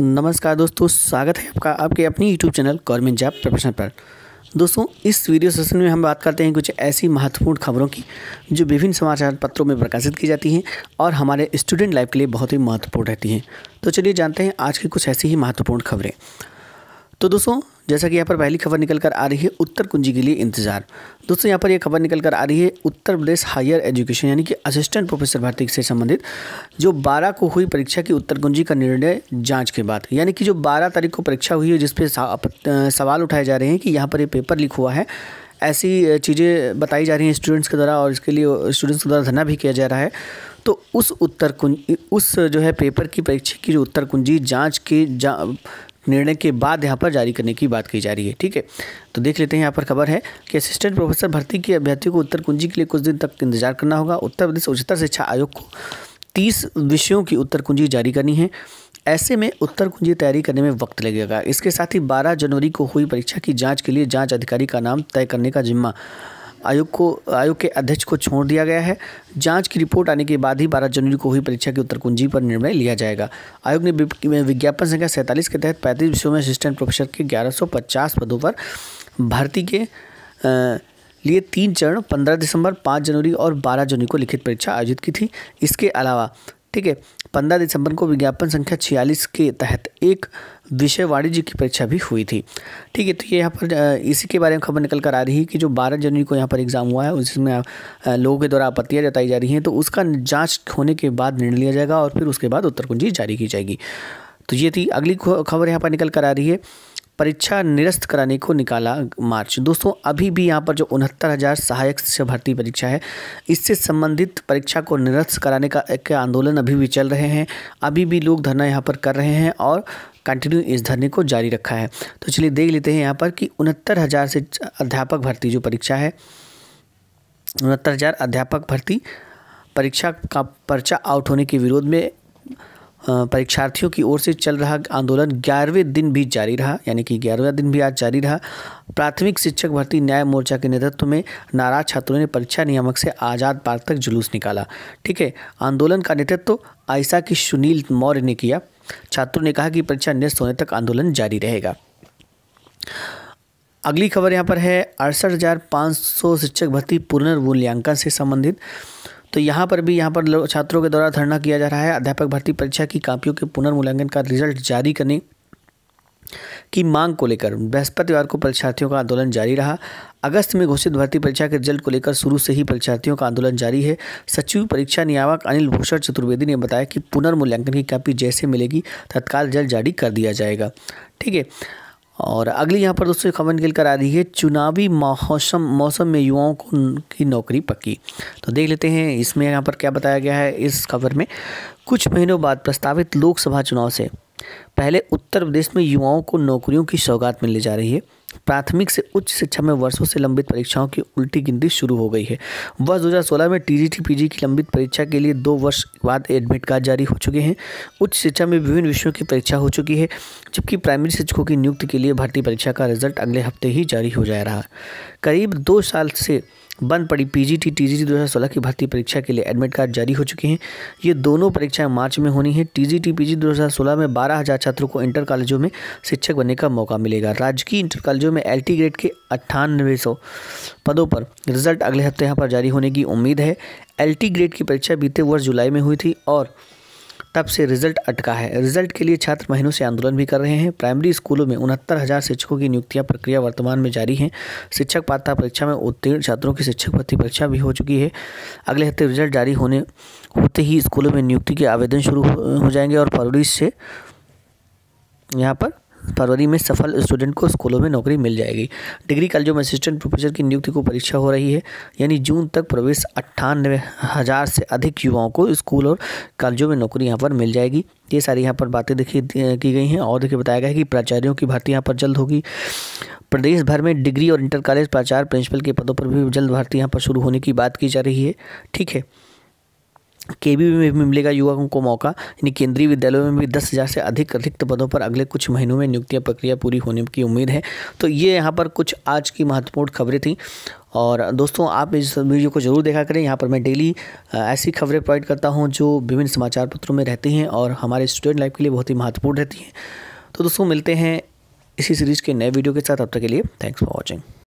नमस्कार दोस्तों स्वागत है आपका आपके अपनी YouTube channel government job profession पर दोस्तों इस वीडियो सेशन में हम बात करते हैं कुछ ऐसी महत्वपूर्ण खबरों की जो विभिन्न समाचार पत्रों में प्रकाशित की जाती हैं और हमारे स्टूडेंट लाइफ के लिए बहुत ही महत्वपूर्ण रहती हैं तो चलिए जानते हैं आज की कुछ ऐसी ही महत्वपूर्ण खबरें तो दोस्तों जैसा कि यहाँ पर पहली खबर निकल कर आ रही है उत्तर कुंजी के लिए इंतजार दोस्तों यहाँ पर यह खबर निकल कर आ रही है उत्तर प्रदेश हायर एजुकेशन यानी कि असिस्टेंट प्रोफेसर भर्ती से संबंधित जो 12 को हुई परीक्षा की उत्तर कुंजी का निर्णय जांच के बाद यानी कि जो 12 तारीख को परीक्षा हुई है जिसपे सवाल उठाए जा रहे हैं कि यहाँ पर ये पेपर लीक हुआ है ऐसी चीज़ें बताई जा रही हैं स्टूडेंट्स के द्वारा और इसके लिए स्टूडेंट्स के द्वारा धरना भी किया जा रहा है तो उस उत्तर कुंज उस जो है पेपर की परीक्षा की जो उत्तर कुंजी जांच के जा निर्णय के बाद यहाँ पर जारी करने की बात कही जा रही है ठीक है तो देख लेते हैं यहाँ पर खबर है कि असिस्टेंट प्रोफेसर भर्ती के अभ्यर्थियों को उत्तर कुंजी के लिए कुछ दिन तक इंतजार करना होगा उत्तर प्रदेश उच्चतर शिक्षा आयोग को तीस विषयों की उत्तर कुंजी जारी करनी है ऐसे में उत्तर कुंजी तैयारी करने में वक्त लगेगा इसके साथ ही 12 जनवरी को हुई परीक्षा की जांच के लिए जांच अधिकारी का नाम तय करने का जिम्मा आयोग को आयोग के अध्यक्ष को छोड़ दिया गया है जांच की रिपोर्ट आने के बाद ही 12 जनवरी को हुई परीक्षा की उत्तर कुंजी पर निर्णय लिया जाएगा आयोग ने विज्ञापन संख्या सैंतालीस के तहत पैंतीस विषयों में असिस्टेंट प्रोफेसर के ग्यारह पदों पर भर्ती के लिए तीन चरण पंद्रह दिसंबर पाँच जनवरी और बारह जनवरी को लिखित परीक्षा आयोजित की थी इसके अलावा ठीक है पंद्रह दिसंबर को विज्ञापन संख्या छियालीस के तहत एक विषय वाणिज्य की परीक्षा भी हुई थी ठीक है तो ये यहाँ पर इसी के बारे में खबर निकल कर आ रही है कि जो 12 जनवरी को यहाँ पर एग्ज़ाम हुआ है उसमें लोगों के द्वारा आपत्तियाँ जताई जा रही हैं तो उसका जाँच होने के बाद निर्णय लिया जाएगा और फिर उसके बाद उत्तर कुंजी जारी की जाएगी तो ये थी अगली खबर यहाँ पर निकल कर आ रही है परीक्षा निरस्त कराने को निकाला मार्च दोस्तों अभी भी यहाँ पर जो उनहत्तर हज़ार सहायक शिक्षक भर्ती परीक्षा है इससे संबंधित परीक्षा को निरस्त कराने का एक आंदोलन अभी भी चल रहे हैं अभी भी लोग धरना यहाँ पर कर रहे हैं और कंटिन्यू इस धरने को जारी रखा है तो चलिए देख लेते हैं यहाँ पर कि उनहत्तर हज़ार से अध्यापक भर्ती जो परीक्षा है उनहत्तर हज़ार अध्यापक भर्ती परीक्षा का पर्चा आउट होने के विरोध में परीक्षार्थियों की ओर से चल रहा आंदोलन ग्यारहवें दिन भी जारी रहा यानी कि ग्यारहवें दिन भी आज जारी रहा प्राथमिक शिक्षक भर्ती न्याय मोर्चा के नेतृत्व में नाराज छात्रों ने परीक्षा नियामक से आज़ाद पार्क तक जुलूस निकाला ठीक है आंदोलन का नेतृत्व आयसा की सुनील मौर्य ने किया छात्रों ने कहा कि परीक्षा निरस्त होने तक आंदोलन जारी रहेगा अगली खबर यहाँ पर है अड़सठ हज़ार पाँच सौ शिक्षक भर्ती पुनर्मूल्यांकन से संबंधित तो यहाँ पर भी यहाँ पर छात्रों के द्वारा धरना किया जा रहा है अध्यापक भर्ती परीक्षा की कापियों के पुनर्मूल्यांकन का रिजल्ट जारी करने की मांग को लेकर बृहस्पतिवार को परीक्षार्थियों का आंदोलन जारी रहा अगस्त में घोषित भर्ती परीक्षा के रिजल्ट को लेकर शुरू से ही परीक्षार्थियों का आंदोलन जारी है सचिव परीक्षा नियामक अनिल भूषण चतुर्वेदी ने बताया कि पुनर्मूल्यांकन की कापी जैसे मिलेगी तत्काल जल्द जारी कर दिया जाएगा ठीक है और अगली यहाँ पर दोस्तों खबर निकल कर आ रही है चुनावी मौसम मौसम में युवाओं को की नौकरी पक्की तो देख लेते हैं इसमें यहाँ पर क्या बताया गया है इस खबर में कुछ महीनों बाद प्रस्तावित लोकसभा चुनाव से पहले उत्तर प्रदेश में युवाओं को नौकरियों की सौगात मिलने जा रही है प्राथमिक से उच्च शिक्षा में वर्षों से लंबित परीक्षाओं की उल्टी गिनती शुरू हो गई है वर्ष दो में टीजीटी पीजी की लंबित परीक्षा के लिए दो वर्ष बाद एडमिट कार्ड जारी हो चुके हैं उच्च शिक्षा में विभिन्न विषयों की परीक्षा हो चुकी है जबकि प्राइमरी शिक्षकों की नियुक्ति के लिए भर्ती परीक्षा का रिजल्ट अगले हफ्ते ही जारी हो जा रहा करीब दो साल से बंद पड़ी पीजीटी टीजीटी 2016 की भर्ती परीक्षा के लिए एडमिट कार्ड जारी हो चुके हैं ये दोनों परीक्षाएं मार्च में होनी है टीजीटी पीजी 2016 में बारह हज़ार छात्रों को इंटर कॉलेजों में शिक्षक बनने का मौका मिलेगा राज्य की इंटर कॉलेजों में एल ग्रेड के अट्ठानवे पदों पर रिजल्ट अगले हफ्ते यहाँ पर जारी होने की उम्मीद है एल ग्रेड की परीक्षा बीते वर्ष जुलाई में हुई थी और तब से रिजल्ट अटका है रिजल्ट के लिए छात्र महीनों से आंदोलन भी कर रहे हैं प्राइमरी स्कूलों में उनहत्तर हज़ार शिक्षकों की नियुक्तियां प्रक्रिया वर्तमान में जारी हैं शिक्षक पात्रता परीक्षा में उत्तीर्ण छात्रों की शिक्षक भर्ती परीक्षा भी हो चुकी है अगले हफ्ते रिजल्ट जारी होने होते ही स्कूलों में नियुक्ति के आवेदन शुरू हो जाएंगे और फरवरी से यहाँ पर फरवरी में सफल स्टूडेंट को स्कूलों में नौकरी मिल जाएगी डिग्री कॉलेजों में असिस्टेंट प्रोफेसर की नियुक्ति को परीक्षा हो रही है यानी जून तक प्रवेश अट्ठानवे हज़ार से अधिक युवाओं को स्कूल और कॉलेजों में नौकरी यहाँ पर मिल जाएगी ये सारी यहाँ पर बातें देखी की गई हैं और देखिए बताया गया है कि प्राचार्यों की भर्ती यहाँ पर जल्द होगी प्रदेश भर में डिग्री और इंटर कॉलेज प्राचार्य प्रिंसिपल के पदों पर भी जल्द भर्ती यहाँ पर शुरू होने की बात की जा रही है ठीक है के बी में भी मिलेगा युवाओं को मौका यानी केंद्रीय विद्यालयों में भी दस हज़ार से अधिक रिक्त पदों पर अगले कुछ महीनों में नियुक्तियां प्रक्रिया पूरी होने की उम्मीद है तो ये यहाँ पर कुछ आज की महत्वपूर्ण खबरें थी और दोस्तों आप इस वीडियो को ज़रूर देखा करें यहाँ पर मैं डेली ऐसी खबरें प्रोवाइड करता हूँ जो विभिन्न समाचार पत्रों में रहती हैं और हमारे स्टूडेंट लाइफ के लिए बहुत ही महत्वपूर्ण रहती हैं तो दोस्तों मिलते हैं इसी सीरीज़ के नए वीडियो के साथ अब तक के लिए थैंक्स फॉर वॉचिंग